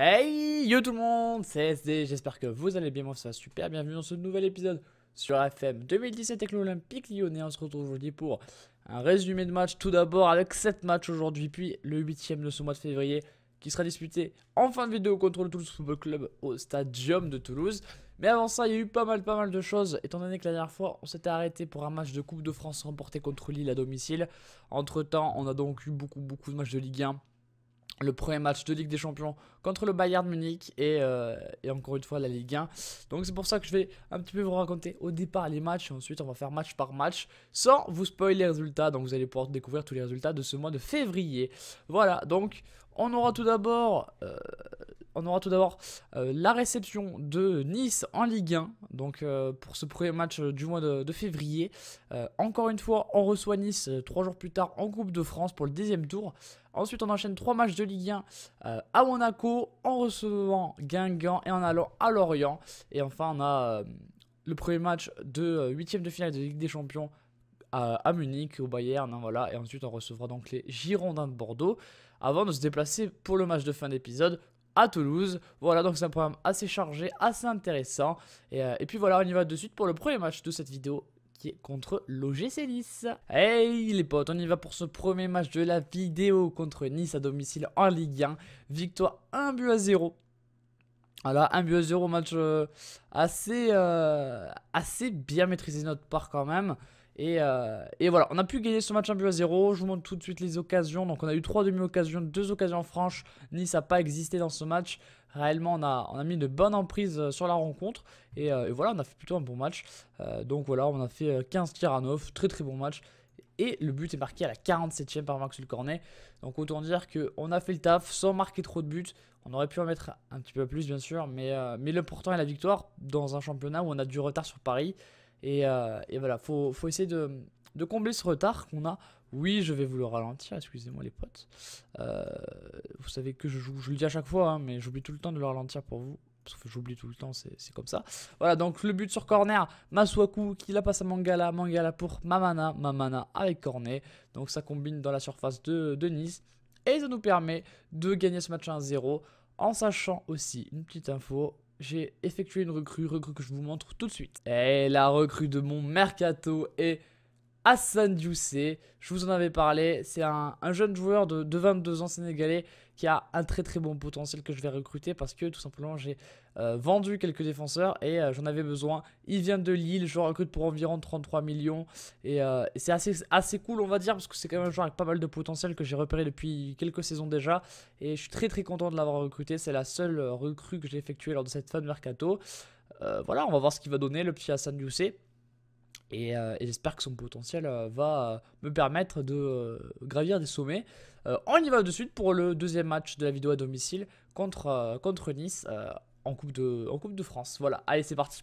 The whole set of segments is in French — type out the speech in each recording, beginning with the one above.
Hey yo tout le monde, c'est SD, j'espère que vous allez bien, moi ça va super, bienvenue dans ce nouvel épisode sur FM 2017 avec l'Olympique Lyonnais, on se retrouve aujourd'hui pour un résumé de match, tout d'abord avec 7 matchs aujourd'hui, puis le 8ème de ce mois de février qui sera disputé en fin de vidéo contre le Toulouse Football Club au Stadium de Toulouse. Mais avant ça, il y a eu pas mal pas mal de choses, étant donné que la dernière fois, on s'était arrêté pour un match de Coupe de France remporté contre Lille à domicile. Entre temps, on a donc eu beaucoup beaucoup de matchs de Ligue 1, le premier match de Ligue des Champions contre le Bayern Munich et, euh, encore une fois la Ligue 1. Donc c'est pour ça que je vais un petit peu vous raconter au départ les matchs et ensuite on va faire match par match sans vous spoiler les résultats. Donc vous allez pouvoir découvrir tous les résultats de ce mois de février. Voilà, donc on aura tout d'abord euh, on aura tout d'abord euh, la réception de Nice en Ligue 1, donc euh, pour ce premier match euh, du mois de, février. encore une fois, on reçoit Nice trois jours plus tard en Coupe de France pour le deuxième tour. Ensuite, on enchaîne trois matchs de Ligue 1 à Monaco, en recevant Guingamp et en allant à Lorient. Et enfin, on a le premier match de huitième de finale de Ligue des Champions à, Munich, au Bayern, hein, voilà, et ensuite on recevra donc les Girondins de Bordeaux, avant de se déplacer pour le match de fin d'épisode à Toulouse. Voilà, donc c'est un programme assez chargé, assez intéressant. Euh, et, puis voilà, on y va de suite pour le premier match de cette vidéo qui est contre l'OGC Nice. Hey les potes, on y va pour ce premier match de la vidéo contre Nice à domicile en Ligue 1. Victoire 1 but à 0 alors, 1 but à 0, match euh, assez, euh, assez bien maîtrisé de notre part quand même. Euh, et, voilà, on a pu gagner ce match un but à zéro Je vous montre tout de suite les occasions. Donc on a eu 3 demi-occasions, 2 occasions franches. Nice n'a pas existé dans ce match. Réellement, on a, mis de bonnes emprise euh, sur la rencontre. Euh, et, voilà, on a fait plutôt un bon match. donc voilà, on a fait 15 tirs à 9. Très très bon match. Et le but est marqué à la 47ème par Maxul Cornet. Donc autant dire qu'on a fait le taf sans marquer trop de buts. On aurait pu en mettre un petit peu plus bien sûr. Mais, mais l'important est la victoire dans un championnat où on a du retard sur Paris. Euh, et, voilà, faut, faut essayer de, combler ce retard qu'on a. Oui, je vais vous le ralentir, excusez-moi les potes. Euh, vous savez que je, joue, je le dis à chaque fois, hein, mais j'oublie tout le temps de le ralentir pour vous. Sauf que j'oublie tout le temps, c'est comme ça. Voilà, donc le but sur corner, Masuaku qui la passe à Mangala, Mangala pour Mamana, Mamana avec cornet. Donc ça combine dans la surface de, de Nice. Et ça nous permet de gagner ce match 1-0 en sachant aussi une petite info, j'ai effectué une recrue, recrue que je vous montre tout de suite. Et la recrue de mon mercato est Hassan Dioussé. Je vous en avais parlé. C'est un, jeune joueur de, 22 ans sénégalais qui a un très très bon potentiel que je vais recruter parce que tout simplement j'ai euh, vendu quelques défenseurs et euh, j'en avais besoin. Il vient de Lille, je le recrute pour environ 33 millions euh, et, c'est assez, assez cool on va dire parce que c'est quand même un joueur avec pas mal de potentiel que j'ai repéré depuis quelques saisons déjà et je suis très très content de l'avoir recruté. C'est la seule recrue que j'ai effectuée lors de cette fin de mercato. voilà, on va voir ce qu'il va donner le petit Hassan Dioussé. Euh, et, j'espère que son potentiel euh, va euh, me permettre de gravir des sommets. on y va de suite pour le deuxième match de la vidéo à domicile contre, contre Nice en, coupe de, en Coupe de France. Voilà, allez c'est parti.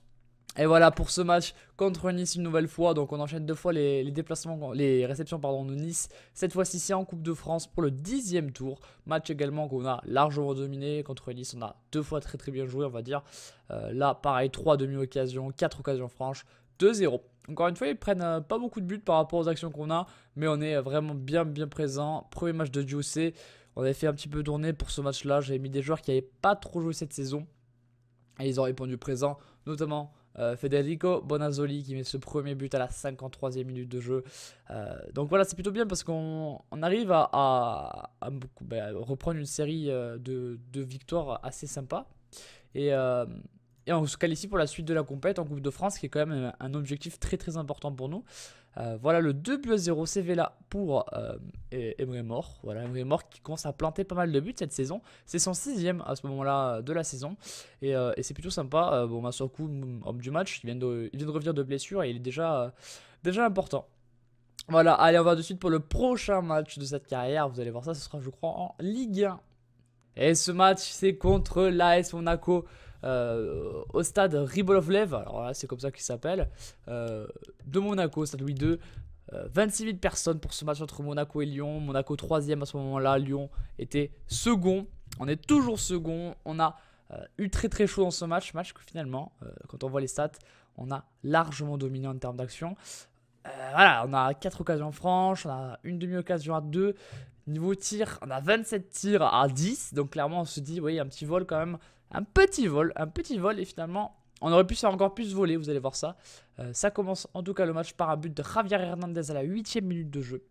Et voilà pour ce match contre Nice une nouvelle fois. Donc on enchaîne deux fois les, déplacements, les réceptions pardon, de Nice. Cette fois-ci c'est en Coupe de France pour le dixième tour. Match également qu'on a largement dominé contre Nice. On a deux fois très très bien joué on va dire. là pareil, trois demi-occasions, quatre occasions franches. 2-0. Encore une fois, ils prennent euh, pas beaucoup de buts par rapport aux actions qu'on a, mais on est euh, vraiment bien bien présent. Premier match de Juicy. on avait fait un petit peu tourner pour ce match-là. J'avais mis des joueurs qui n'avaient pas trop joué cette saison et ils ont répondu présent, notamment euh, Federico Bonazzoli qui met ce premier but à la 53e minute de jeu. donc voilà, c'est plutôt bien parce qu'on arrive à, beaucoup, bah, reprendre une série de, victoires assez sympa. Et, et on se ici pour la suite de la compète en Coupe de France, qui est quand même euh, un objectif très très important pour nous. Euh, voilà le 2 buts à 0 CV là pour euh, e-, Emre Mor. Voilà Emre Mor qui commence à planter pas mal de buts cette saison. C'est son sixième à ce moment-là euh, de la saison. Et, c'est plutôt sympa. bon, bah, coup, homme du match, il vient, de, revenir de blessure et il est déjà, déjà important. Voilà, allez, on va de suite pour le prochain match de cette carrière. Vous allez voir ça, ce sera, je crois, en Ligue 1. Et ce match, c'est contre l'AS Monaco. Euh, au stade Ribolovlev, alors là c'est comme ça qu'il s'appelle, euh, de Monaco, stade Louis II. 26 000 personnes pour ce match entre Monaco et Lyon. Monaco 3 à ce moment-là, Lyon était second. On est toujours second. On a euh, eu très très chaud dans ce match. Match que finalement, quand on voit les stats, on a largement dominé en termes d'action. voilà, on a 4 occasions franches, on a une demi-occasion à 2. Niveau tir, on a 27 tirs à 10. Donc clairement, on se dit, oui, un petit vol quand même un petit vol, un petit vol et finalement on aurait pu faire encore plus voler, vous allez voir ça. Euh, ça commence en tout cas le match par un but de Javier Hernandez à la 8 minute de jeu.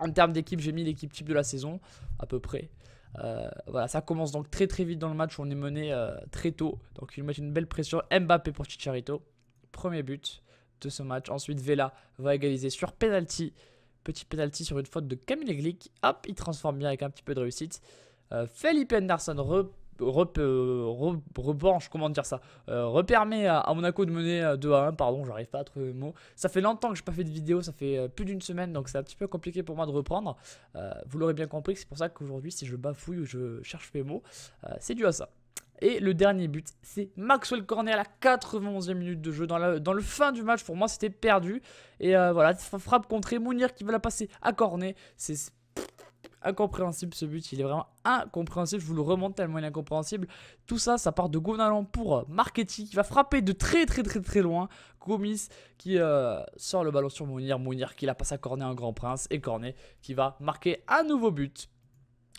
En termes d'équipe, j'ai mis l'équipe type de la saison, à peu près. Euh, voilà, ça commence donc très très vite dans le match, on est mené euh, très tôt. Donc il met une belle pression, Mbappé pour Chicharito. Premier but de ce match. Ensuite, Vela va égaliser sur penalty. Petit penalty sur une faute de Camille Glick. Hop, il transforme bien avec un petit peu de réussite. Felipe Anderson rep, euh, comment dire ça, euh, repermet à, Monaco de mener 2 euh, à 1, pardon, j'arrive pas à trouver le mot. Ça fait longtemps que j'ai pas fait de vidéo, ça fait plus d'une semaine, donc c'est un petit peu compliqué pour moi de reprendre. vous l'aurez bien compris, c'est pour ça qu'aujourd'hui, si je bafouille ou je cherche mes mots, c'est dû à ça. Et le dernier but, c'est Maxwell Cornet à la 91e minute de jeu. Dans, la, dans le fin du match, pour moi, c'était perdu. Et voilà, frappe contre Mounir qui va la passer à Cornet. C'est incompréhensible ce but, il est vraiment incompréhensible, je vous le remonte tellement il est incompréhensible. Tout ça, ça part de Gonalan pour euh, Marchetti qui va frapper de très très très très loin. Gomis qui euh, sort le ballon sur Mounir, Mounir qui la passe à Cornet en Grand Prince et Cornet qui va marquer un nouveau but.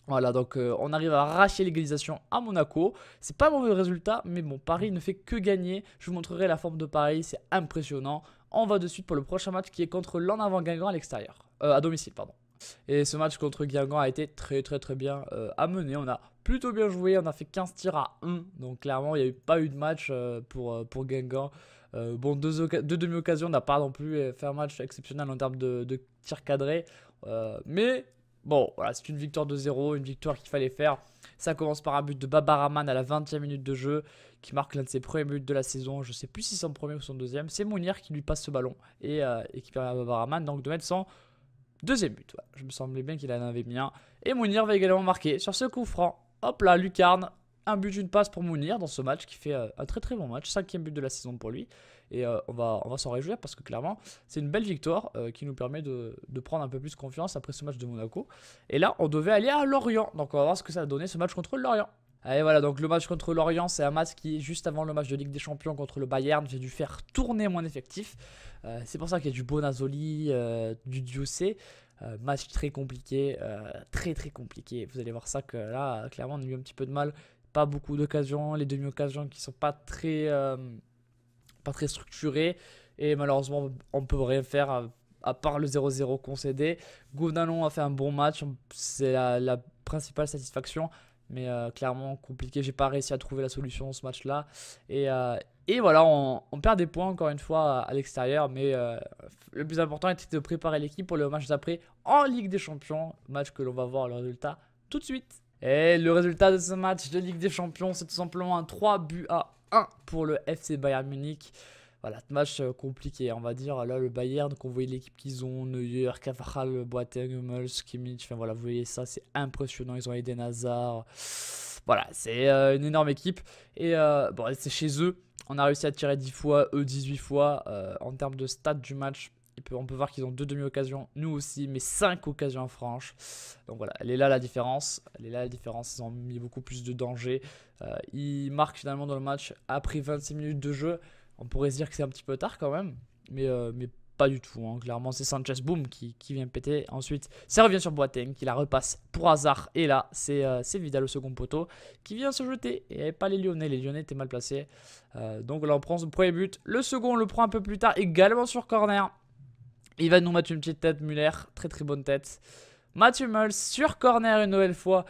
Voilà, donc euh, on arrive à arracher l'égalisation à Monaco. C'est pas un mauvais résultat, mais bon, Paris ne fait que gagner. Je vous montrerai la forme de Paris, c'est impressionnant. On va de suite pour le prochain match qui est contre l'en avant Guingamp à l'extérieur. à domicile, pardon. Et ce match contre Guingamp a été très très très bien euh, amené. On a plutôt bien joué, on a fait 15 tirs à 1. Donc clairement, il n'y a eu, pas eu de match euh, pour, euh, pour Guingamp. bon, deux, demi-occasions, on n'a pas non plus fait un match exceptionnel en termes de, tirs cadrés. mais bon, voilà, c'est une victoire de 0, une victoire qu'il fallait faire. Ça commence par un but de Babaraman à la 20e minute de jeu, qui marque l'un de ses premiers buts de la saison. Je ne sais plus si c'est son premier ou son deuxième. C'est Mounir qui lui passe ce ballon et, qui permet à Babaraman de mettre son Deuxième but, je me semblais bien qu'il en avait bien Et Mounir va également marquer sur ce coup franc. Hop là, lucarne. Un but, une passe pour Mounir dans ce match qui fait euh, un très très bon match. Cinquième but de la saison pour lui. Et euh, on va, on va s'en réjouir parce que clairement, c'est une belle victoire euh, qui nous permet de, de, prendre un peu plus confiance après ce match de Monaco. Et là, on devait aller à Lorient. Donc on va voir ce que ça a donné ce match contre Lorient. Ah, voilà, donc le match contre l'Orient, c'est un match qui, juste avant le match de Ligue des Champions contre le Bayern, j'ai dû faire tourner mon effectif. Euh, c'est pour ça qu'il y a du Bonazoli, euh, du Diocé. Euh, match très compliqué, très très compliqué. Vous allez voir ça que là, clairement, on a eu un petit peu de mal. Pas beaucoup d'occasions, les demi-occasions qui sont pas très, pas très structurées. Et malheureusement, on peut rien faire à, part le 0-0 concédé. Gouvenalon a fait un bon match, c'est la principale satisfaction. Mais euh, clairement, compliqué. J'ai pas réussi à trouver la solution ce match-là. Et, euh, et, voilà, on, perd des points encore une fois euh, à, l'extérieur. Mais le plus important était de préparer l'équipe pour le match d'après en Ligue des Champions. Match que l'on va voir le résultat tout de suite. Et le résultat de ce match de Ligue des Champions, c'est tout simplement un 3 buts à 1 pour le FC Bayern Munich voilà, bah, match euh, compliqué, on va dire. Là, le Bayern, qu'on voyait l'équipe qu'ils ont, Neuer, Cavral, Boateng, Hummels, Kimmich, enfin voilà, vous voyez ça, c'est impressionnant. Ils ont aidé Nazar. Voilà, c'est euh, une énorme équipe. Et euh, bon, c'est chez eux. On a réussi à tirer 10 fois, eux 18 fois. en termes de stats du match, on peut voir qu'ils ont deux demi-occasions, nous aussi, mais cinq occasions franches. Donc voilà, elle est là la différence. Elle est là la différence. Ils ont mis beaucoup plus de danger. ils marquent finalement dans le match après 26 minutes de jeu. On pourrait se dire que c'est un petit peu tard quand même, mais, euh, mais pas du tout. Hein. Clairement, c'est Sanchez Boom qui, qui, vient péter. Ensuite, ça revient sur Boateng qui la repasse pour hasard. Et là, c'est Vida, euh, Vidal au second poteau qui vient se jeter. Et pas les Lyonnais. Les Lyonnais étaient mal placés. Euh, donc là, on prend son premier but. Le second, on le prend un peu plus tard, également sur corner. Il va nous mettre une petite tête, Muller. Très très bonne tête. Mathieu Muller sur corner une nouvelle fois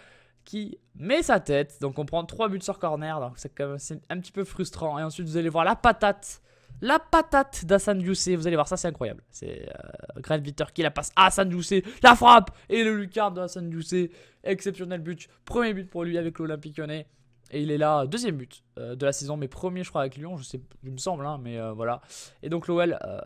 qui met sa tête. Donc on prend 3 buts sur corner, donc c'est quand même un petit peu frustrant. Et ensuite vous allez voir la patate, la patate d'Assane Doucet. Vous allez voir ça, c'est incroyable. C'est euh, Greg qui la passe à Hassan Doucet, la frappe et le lucarne d'Assane Doucet. Exceptionnel but, premier but pour lui avec l'Olympique Lyonnais. Et il est là, deuxième but euh, de la saison, mais premier je crois avec Lyon, je sais, il me semble, hein, mais euh, voilà. Et donc l'OL euh,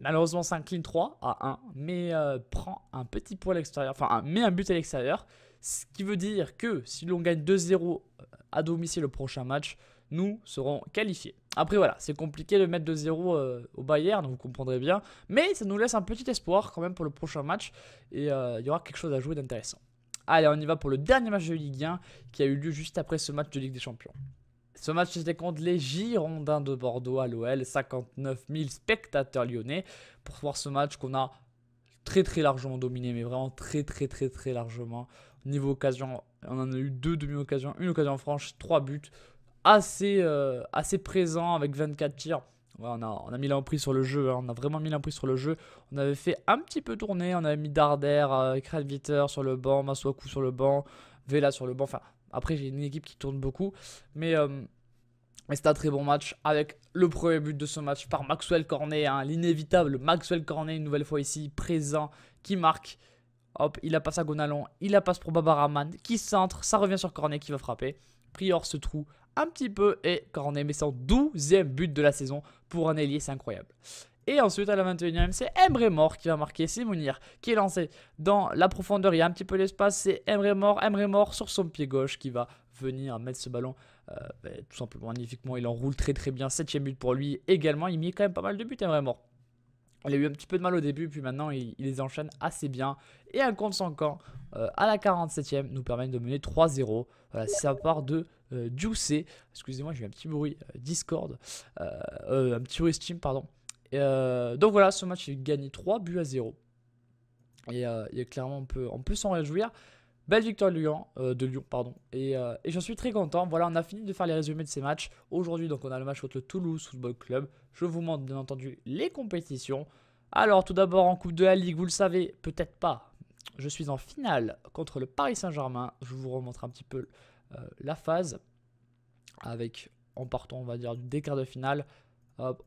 malheureusement s'incline 3 à 1, mais prend un petit point à l'extérieur, enfin met un but à l'extérieur. Ce qui veut dire que si l'on gagne 2-0 euh, à domicile le prochain match, nous serons qualifiés. Après voilà, c'est compliqué de mettre 2-0 euh, au Bayern, vous comprendrez bien, mais ça nous laisse un petit espoir quand même pour le prochain match et euh, il y aura quelque chose à jouer d'intéressant. Allez, on y va pour le dernier match de Ligue 1 qui a eu lieu juste après ce match de Ligue des Champions. Ce match c'était contre les Girondins de Bordeaux à l'OL, 59 000 spectateurs lyonnais pour voir ce match qu'on a très très largement dominé, mais vraiment très très très très largement. Niveau occasion, on en a eu deux demi-occasions, une occasion franche, trois buts. Assez, euh, assez présent avec 24 tirs. on, a, mis l'emprise sur le jeu, hein. on a vraiment mis l'emprise sur le jeu. On avait fait un petit peu tourner, on avait mis Darder, euh, sur le banc, Masuaku sur le banc, Vela sur le banc. Enfin, après, j'ai une équipe qui tourne beaucoup. Mais, euh, c'est un très bon match avec le premier but de ce match par Maxwell Cornet, hein. l'inévitable Maxwell Cornet, une nouvelle fois ici, présent, qui marque. Hop, il a passe à Gonalon, il la passe pour Babaraman, qui centre, ça revient sur Cornet qui va frapper. Prior se trouve un petit peu et Cornet met son 12e but de la saison pour un ailier, c'est incroyable. Et ensuite, à la 21 ème c'est Emre Mor qui va marquer. C'est Mounir qui est lancé dans la profondeur. Il y a un petit peu d'espace. C'est Emre Mor, Emre Mor sur son pied gauche qui va venir mettre ce ballon euh, ben, tout simplement magnifiquement. Il enroule très très bien. 7 but pour lui également. Il met quand même pas mal de buts, Emre Mor. Il a eu un petit peu de mal au début, puis maintenant il, les enchaîne assez bien. Et un compte sans camp euh, à la 47ème nous permet de mener 3-0. Voilà, c'est à part de euh, Juicy. Excusez-moi, j'ai eu un petit bruit euh, Discord. Euh, un petit bruit Steam, pardon. donc voilà, ce match, il gagné 3 buts à 0. Et, clairement, on peut, on peut s'en réjouir. Belle victoire euh, de Lyon, pardon. Euh, et, j'en suis très content. Voilà, on a fini de faire les résumés de ces matchs. Aujourd'hui, donc, on a le match contre le Toulouse Football Club. Je vous montre bien entendu les compétitions. Alors, tout d'abord, en Coupe de la Ligue, vous le savez peut-être pas, je suis en finale contre le Paris Saint-Germain. Je vous remontre un petit peu euh, la phase. Avec, en partant, on va dire, du quart de finale.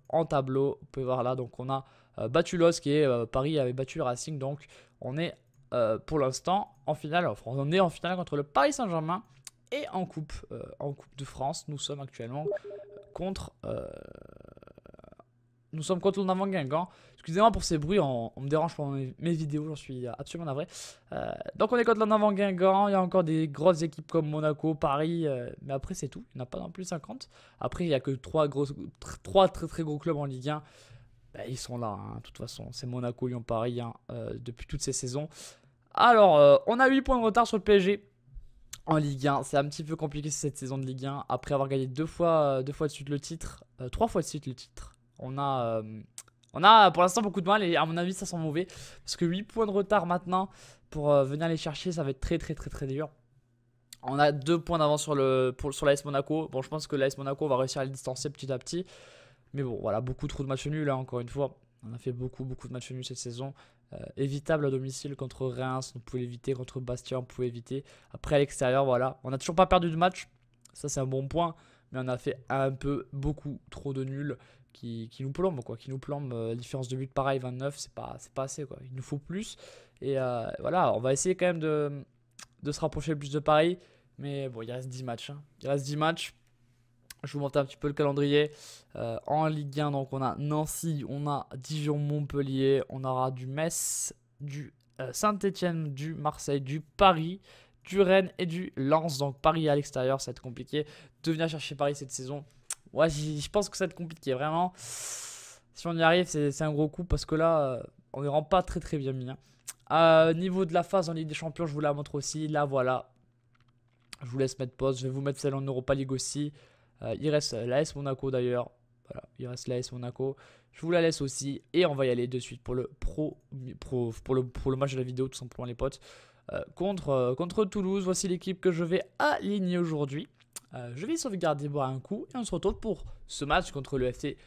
en tableau, vous pouvez voir là, donc on a battu l'OS qui est Paris avait battu le Racing, donc on est euh, pour l'instant en finale. on est en finale contre le Paris Saint-Germain et en coupe, euh, en coupe de France. Nous sommes actuellement contre, euh, nous sommes contre Avant Guingamp. Hein. Excusez-moi pour ces bruits, on, me dérange pendant mes, vidéos, j'en suis absolument navré. donc on est contre Avant Guingamp. Hein. Il y a encore des grosses équipes comme Monaco, Paris, mais après c'est tout. Il n'y en a pas non plus 50. Après il n'y a que trois grosses, trois très très gros clubs en Ligue 1. Bah, ils sont là, hein. de toute façon. C'est Monaco, Lyon, Paris depuis toutes ces saisons. Alors, euh, on a 8 points de retard sur le PSG en Ligue 1. C'est un petit peu compliqué cette saison de Ligue 1. Après avoir gagné deux fois, euh, deux fois de suite le titre, euh, trois fois de suite le titre, on a, on a pour l'instant beaucoup de mal et à mon avis, ça sent mauvais. Parce que 8 points de retard maintenant pour venir les chercher, ça va être très très très très dur. On a 2 points d'avance sur, le, sur l'AS Monaco. Bon, je pense que l'AS Monaco va réussir à les distancer petit à petit. Mais bon, voilà, beaucoup trop de matchs nuls, là, hein, encore une fois. On a fait beaucoup, beaucoup de matchs nuls cette saison. Euh, évitable à domicile contre Reims, on pouvait éviter contre Bastia, on pouvait éviter. Après à l'extérieur, voilà, on n'a toujours pas perdu de match, ça c'est un bon point, mais on a fait un peu beaucoup trop de nuls qui, nous plombent, quoi, qui nous plombent. Euh, différence de but pareil, 29, c'est pas, c'est pas assez, quoi. Il nous faut plus. Et euh, voilà, on va essayer quand même de, de se rapprocher le plus de Paris, mais bon, il reste 10 matchs. Hein. Il reste 10 matchs, je vous montre un petit peu le calendrier. Euh, en Ligue 1, donc on a Nancy, on a Dijon-Montpellier, on aura du Metz, du euh, Saint-Etienne, du Marseille, du Paris, du Rennes et du Lens. Donc Paris à l'extérieur, ça va être compliqué de venir chercher Paris cette saison. Ouais, je pense que ça va être compliqué, vraiment. Si on y arrive, c'est un gros coup parce que là, euh, on ne rend pas très très bien mis. Hein. niveau de la phase en Ligue des Champions, je vous la montre aussi. Là, voilà. Je vous laisse mettre pause. Je vais vous mettre celle en Europa League aussi. Euh, il reste euh, l'AS Monaco d'ailleurs. Voilà, il reste l'AS Monaco. Je vous la laisse aussi. Et on va y aller de suite pour le, pro, pour le, pour le match de la vidéo, tout simplement, les potes. Euh, contre, contre Toulouse, voici l'équipe que je vais aligner aujourd'hui. je vais sauvegarder boire un coup et on se retrouve pour ce match contre le FC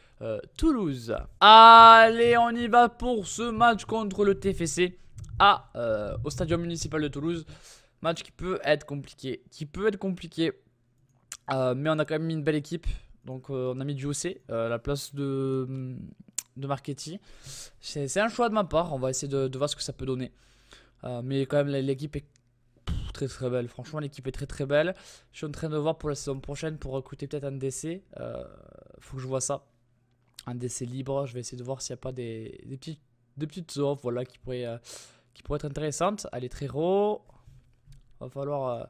Toulouse. Allez, on y va pour ce match contre le TFC à, au Stadium Municipal de Toulouse. Match qui peut être compliqué, qui peut être compliqué euh, mais on a quand même mis une belle équipe. Donc euh, on a mis du OC euh, à la place de, hum, de Marchetti. C'est un choix de ma part. On va essayer de, voir ce que ça peut donner. mais quand même, l'équipe est très très belle. Franchement, l'équipe est très très belle. Je suis en train de voir pour la saison prochaine pour recruter peut-être un DC. Euh, faut que je vois ça. Un DC libre. Je vais essayer de voir s'il n'y a pas des, des, petites, des petites offres voilà, qui, pourraient, qui pourraient être intéressantes. Allez, Trero. Va falloir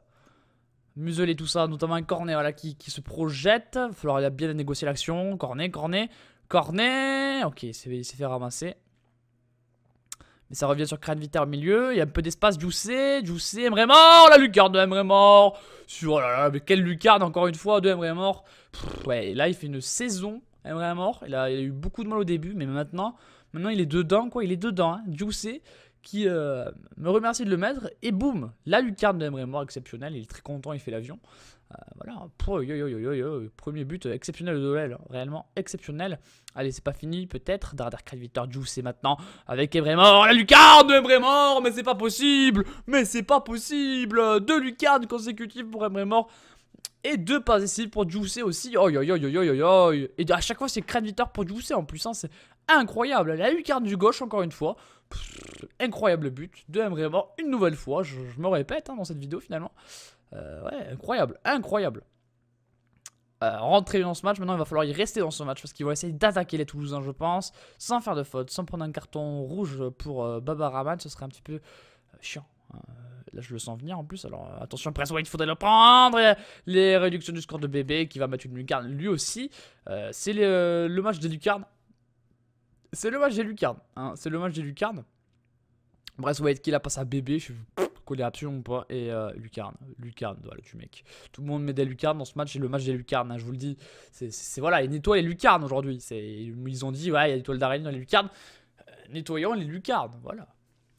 museler tout ça, notamment Cornet voilà, qui, qui se projette. Il va falloir bien négocier l'action. Cornet, Cornet, Cornet Ok, il s'est fait ramasser. Mais ça revient sur Crane au milieu. Il y a un peu d'espace. Jussé, Jussé, Emre Mort. La lucarne de Emre Mort. Oh là là, mais quelle lucarne encore une fois de Emre Mort. ouais, là, il fait une saison. Emre Mort. Il a, eu beaucoup de mal au début, mais maintenant, maintenant il est dedans, quoi. Il est dedans. Hein qui euh, me remercie de le mettre. Et boum, la lucarne de Emre Mor exceptionnelle. Il est très content, il fait l'avion. Euh, voilà, yo, yo, yo, premier but exceptionnel de l'OL, réellement exceptionnel. Allez, c'est pas fini, peut-être. Darder Victor Juice, c'est maintenant avec Mort La lucarne de Mort mais c'est pas possible, mais c'est pas possible. Deux lucarnes consécutives pour Mort Et deux passes décisives pour Juice aussi. Oh, yo yo yo yo Et à chaque fois, c'est Victor pour Juice en plus. Hein, c'est incroyable. La lucarne du gauche, encore une fois incroyable but de Emre une nouvelle fois, je, me répète hein, dans cette vidéo finalement. Euh, ouais, incroyable, incroyable. Euh, rentrer dans ce match, maintenant il va falloir y rester dans ce match parce qu'il va essayer d'attaquer les Toulousains, je pense, sans faire de faute, sans prendre un carton rouge pour euh, Baba Raman, ce serait un petit peu euh, chiant. Hein. Là, je le sens venir en plus. Alors, attention, presse il faudrait le prendre. les réductions du score de bébé qui va mettre une lucarne lui aussi. c'est le match des lucarnes c'est le match des lucarnes. Hein. C'est le match des lucarnes. vous White qui la passé à bébé. Je suis collé absolument pas. Et euh, lucarne. Lucarne, voilà, tu mec. Tout le monde met des lucarnes dans ce match. C'est le match des lucarnes, hein, je vous le dis. C'est voilà, il nettoie les lucarnes aujourd'hui. Ils ont dit, ouais, il y a l'étoile d'araignée dans les lucarnes. Euh, nettoyons les lucarnes, voilà.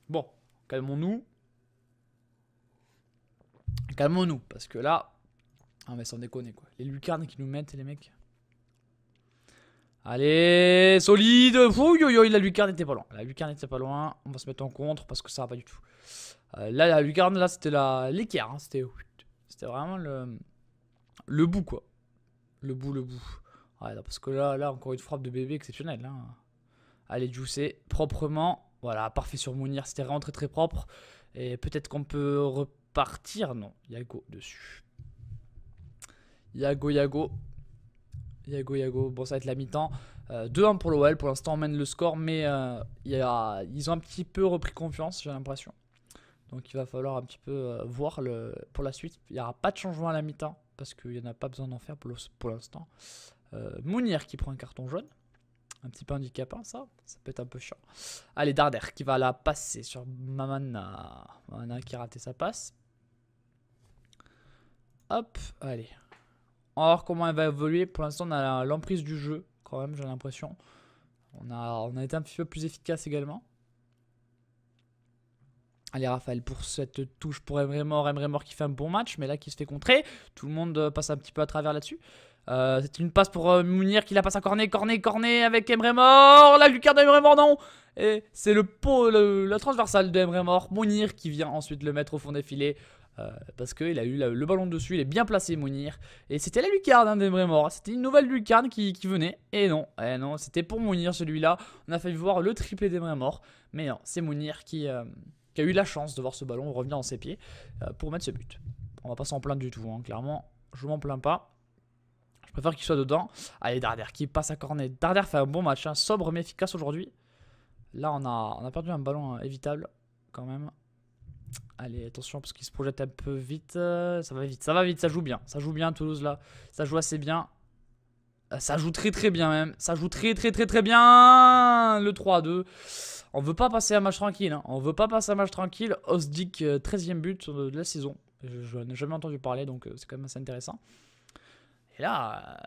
Bon, calmons-nous. Calmons-nous, parce que là, ah mais sans déconner quoi. Les lucarnes qui nous mettent, les mecs. Allez, solide. Ouh, yo, yo, la lucarne n'était pas loin. La lucarne n'était pas loin. On va se mettre en contre parce que ça va pas du tout. Euh, là, la lucarne, là, c'était l'équerre. Hein. C'était c'était vraiment le, le bout, quoi. Le bout, le bout. parce que là, là, encore une frappe de bébé exceptionnelle. Hein. Allez, juicé. proprement. Voilà, parfait sur Mounir. C'était vraiment très, très propre. Et peut-être qu'on peut repartir. Non, Yago dessus. Yago, Yago. Yago Yago, bon ça va être la mi-temps. 2-1 euh, pour l'OL, pour l'instant on mène le score, mais euh, y ils ont un petit peu repris confiance, j'ai l'impression. Donc il va falloir un petit peu euh, voir le, pour la suite. Il n'y aura pas de changement à la mi-temps, parce qu'il n'y en a pas besoin d'en faire pour l'instant. Mounir qui prend un carton jaune, un petit peu handicapant hein, ça, ça peut être un peu chiant. Allez Darder qui va la passer sur Mamana, Mamana qui a raté sa passe. Hop, allez, on va voir comment elle va évoluer. Pour l'instant, on a l'emprise du jeu, quand même, j'ai l'impression. On a, on a été un petit peu plus efficace également. Allez Raphaël pour cette touche pour Emre Mort, Emre Mort qui fait un bon match mais là qui se fait contrer, tout le monde euh, passe un petit peu à travers là-dessus. Euh, c'est une passe pour euh, Mounir qui la passe à corner, Cornet, corner avec Emre Mort, la lucarne d'Emre Mort non Et c'est le, pot, le, transversal de Mounir qui vient ensuite le mettre au fond des filets. Euh, parce parce qu'il a eu le ballon dessus, il est bien placé Mounir. Et c'était la lucarne hein, des morts. C'était une nouvelle lucarne qui, venait. Et non, et eh non, c'était pour Mounir celui-là. On a failli voir le triplé des vrais morts. Mais non, c'est Mounir qui, euh, a eu la chance de voir ce ballon revenir dans ses pieds euh, pour mettre ce but. On va pas s'en plaindre du tout, hein. clairement. Je m'en plains pas. Je préfère qu'il soit dedans. Allez, Darder qui passe à cornet. Darder fait un bon match, hein. sobre mais efficace aujourd'hui. Là, on a, on a perdu un ballon hein, évitable quand même. Allez, attention parce qu'il se projette un peu vite. Euh, ça va vite, ça va vite, ça joue bien. Ça joue bien Toulouse là. Ça joue assez bien. Euh, ça joue très très bien même. Ça joue très très très très bien. Le 3-2. On veut pas passer un match tranquille. Hein. On veut pas passer un match tranquille. Osdik, 13 e but euh, de la saison. Je, n'ai jamais entendu parler donc c'est quand même assez intéressant. Et là,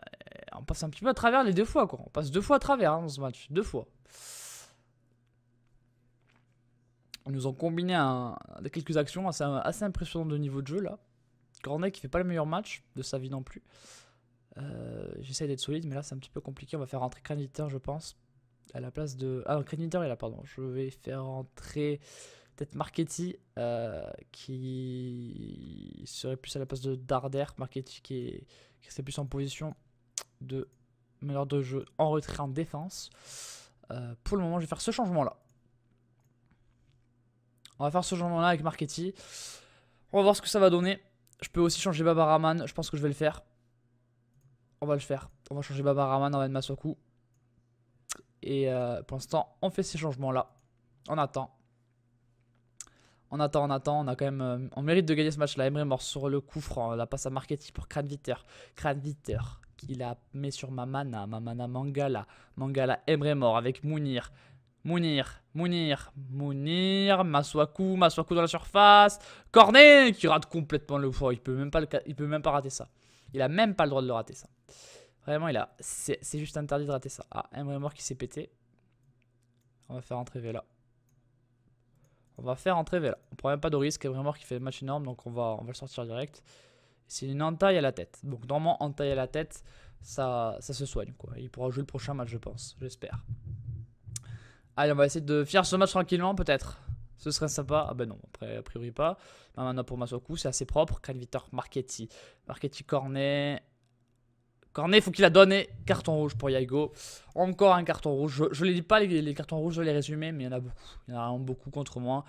on passe un petit peu à travers les deux fois quoi. On passe deux fois à travers hein, dans ce match. Deux fois. Ils nous ont combiné un, quelques actions assez, assez impressionnantes de niveau de jeu là. Cornet qui fait pas le meilleur match de sa vie non plus. Euh, j'essaie d'être solide, mais là c'est un petit peu compliqué. On va faire rentrer Craniteur, je pense, à la place de. Ah, non, il est là, pardon. Je vais faire rentrer peut-être Marchetti euh, qui serait plus à la place de Darder. Marchetti qui, serait plus en position de meilleur de jeu en retrait en défense. Euh, pour le moment, je vais faire ce changement là. On va faire ce changement là avec Marketti. On va voir ce que ça va donner. Je peux aussi changer Babaraman, je pense que je vais le faire. On va le faire. On va changer Babaraman, on va mettre Et euh, pour l'instant, on fait ces changements là. On attend. On attend, on attend, on a quand même, euh, on mérite de gagner ce match-là. Emre mort sur le coup franc, la passe à Marketti pour Kranviter. Kranviter qui la met sur Mamana, Mamana Mangala. Mangala Emre mort avec Mounir. Mounir, Mounir, Mounir, Masuaku, Masuaku dans la surface, Cornet qui rate complètement le foie, il peut même pas, il peut même pas rater ça. Il a même pas le droit de le rater ça. Vraiment, il a, c'est juste interdit de rater ça. Ah, Emery Mort qui s'est pété. On va faire entrer Vela. On va faire entrer Vela. On prend même pas de risque. Emery Mort qui fait un match énorme, donc on va, on va le sortir direct. C'est une entaille à la tête. Donc normalement, entaille à la tête, ça, ça se soigne quoi. Il pourra jouer le prochain match, je pense, j'espère. Allez, on va essayer de finir ce match tranquillement, peut-être. Ce serait sympa. Ah ben non, après, a priori pas. maintenant, pour Masoku, c'est assez propre. Crane Victor Marchetti. Marchetti Cornet. Cornet, faut qu'il a donné. Carton rouge pour Yago. Encore un carton rouge. Je ne les lis pas, les, cartons rouges, je les résumer, mais il y en a beaucoup. Il y en a vraiment beaucoup contre moi.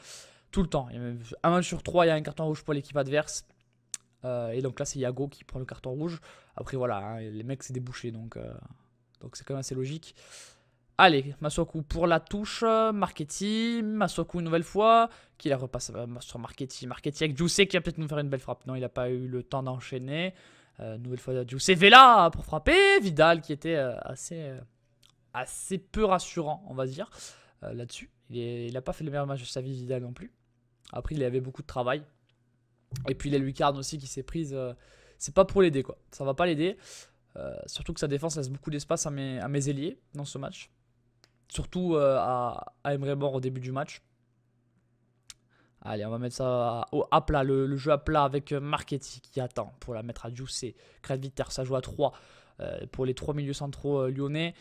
Tout le temps. Un match sur trois, il y a un carton rouge pour l'équipe adverse. Euh, et donc là, c'est Yago qui prend le carton rouge. Après, voilà, hein, les mecs, c'est débouché, donc euh, donc c'est quand même assez logique. Allez, Masuaku pour la touche. marketing, Masuaku une nouvelle fois. Qui la repasse euh, sur marketing, marketing. avec qui va peut-être nous faire une belle frappe. Non, il n'a pas eu le temps d'enchaîner. Euh, nouvelle fois Jussé. Vela pour frapper. Vidal qui était euh, assez, assez peu rassurant, on va dire, là-dessus. Il n'a pas fait le meilleur match de sa vie, Vidal non plus. Après, il avait beaucoup de travail. Et puis, il y a aussi qui s'est prise. c'est pas pour l'aider, quoi. Ça va pas l'aider. surtout que sa défense laisse beaucoup d'espace à mes, à mes ailiers dans ce match. Surtout euh, à, Emre au début du match. Allez, on va mettre ça à plat, le, jeu à plat avec euh, Marchetti qui attend pour la mettre à Jussé. Kredviter, ça joue à 3 euh, pour les 3 milieux centraux lyonnais.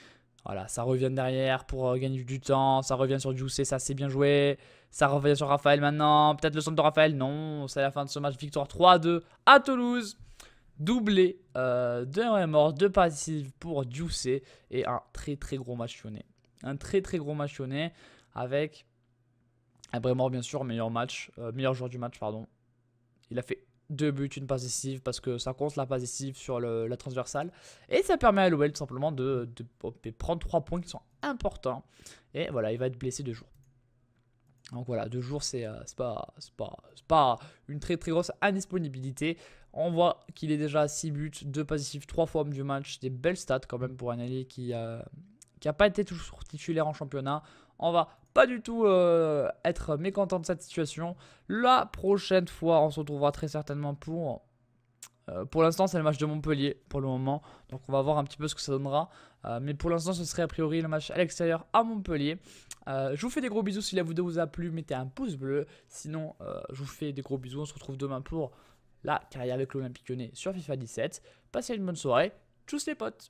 Voilà, ça revient derrière pour gagner du temps, ça revient sur Jussé, ça c'est bien joué. Ça revient sur Raphaël maintenant, peut-être le centre de Raphaël, non, c'est la fin de ce match, victoire 3-2 à Toulouse. Doublé de mort, de passive pour Jussé et un très très gros match lyonnais un très très gros match avec Brémor bien sûr, meilleur match, euh, meilleur joueur du match, pardon. Il a fait deux buts, une passe parce que ça compte la passe sur la transversale. Et ça permet à l'OL tout simplement de, prendre trois points qui sont importants. Et voilà, il va être blessé deux jours. Donc voilà, deux jours, c'est euh, pas, pas, une très très grosse indisponibilité. On voit qu'il est déjà à 6 buts, 2 passifs, 3 formes du match. Des belles stats quand même pour un allié qui, a... Euh, qui n'a pas été toujours titulaire en championnat. On va pas du tout euh, être mécontent de cette situation. La prochaine fois, on se retrouvera très certainement pour... Euh, pour l'instant, c'est le match de Montpellier pour le moment. Donc on va voir un petit peu ce que ça donnera. Euh, mais pour l'instant, ce serait a priori le match à l'extérieur à Montpellier. je vous fais des gros bisous si la vidéo vous a plu. Mettez un pouce bleu. Sinon, je vous fais des gros bisous. On se retrouve demain pour la carrière avec l'Olympique Lyonnais sur FIFA 17. Passez une bonne soirée. Tchuss les potes